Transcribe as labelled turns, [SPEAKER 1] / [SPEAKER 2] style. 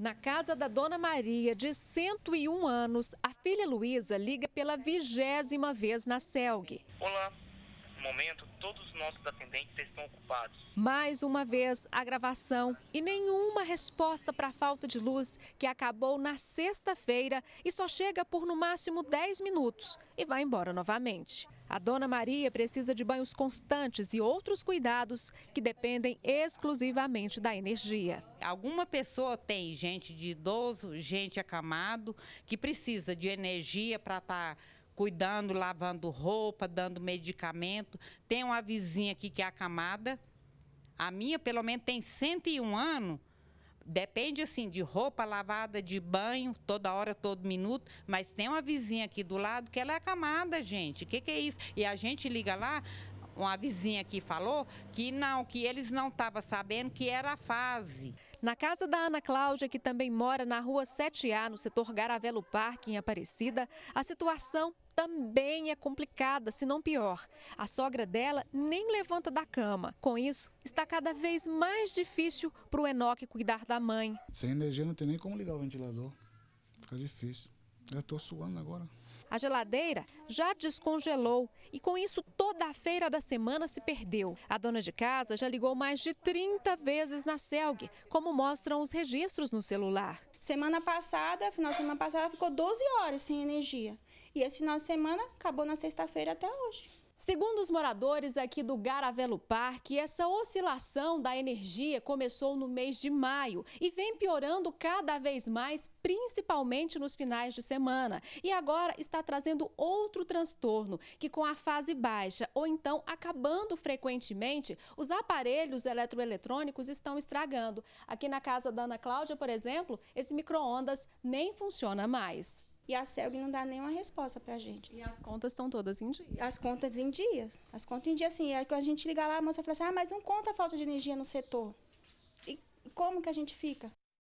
[SPEAKER 1] Na casa da Dona Maria, de 101 anos, a filha Luísa liga pela vigésima vez na CELG. Olá,
[SPEAKER 2] momento, todos os nossos atendentes estão ocupados.
[SPEAKER 1] Mais uma vez, a gravação e nenhuma resposta para a falta de luz, que acabou na sexta-feira e só chega por no máximo 10 minutos e vai embora novamente. A dona Maria precisa de banhos constantes e outros cuidados que dependem exclusivamente da energia.
[SPEAKER 2] Alguma pessoa tem gente de idoso, gente acamado, que precisa de energia para estar. Tá cuidando, lavando roupa, dando medicamento. Tem uma vizinha aqui que é acamada. A minha, pelo menos, tem 101 anos. Depende, assim, de roupa lavada, de banho, toda hora, todo minuto. Mas tem uma vizinha aqui do lado que ela é acamada, gente. O que, que é isso? E a gente liga lá, uma vizinha aqui falou que não, que eles não estavam sabendo que era a fase. Na casa da Ana
[SPEAKER 1] Cláudia, que também mora na rua 7A, no setor Garavelo Parque, em Aparecida, a situação também é complicada, se não pior. A sogra dela nem levanta da cama. Com isso, está cada vez mais difícil para o Enoque cuidar da mãe.
[SPEAKER 3] Sem energia não tem nem como ligar o ventilador. Fica difícil. Eu estou suando agora. A
[SPEAKER 1] geladeira já descongelou e com isso toda a feira da semana se perdeu. A dona de casa já ligou mais de 30 vezes na CELG, como mostram os registros
[SPEAKER 3] no celular. Semana passada, final de semana passada, ficou 12 horas sem energia. E esse final de semana acabou na sexta-feira até hoje. Segundo os moradores aqui do Garavelo
[SPEAKER 1] Parque, essa oscilação da energia começou no mês de maio e vem piorando cada vez mais, principalmente nos finais de semana. E agora está trazendo outro transtorno, que com a fase baixa ou então acabando frequentemente, os aparelhos eletroeletrônicos estão estragando. Aqui na casa da Ana Cláudia,
[SPEAKER 3] por exemplo, esse micro-ondas nem funciona mais e a CELG não dá nenhuma resposta para a gente. E as contas estão todas em dia? As contas em dias. As contas em dia, assim, aí é que a gente liga lá, a moça fala assim, ah, mas não conta a falta de energia no setor. E como que a gente fica?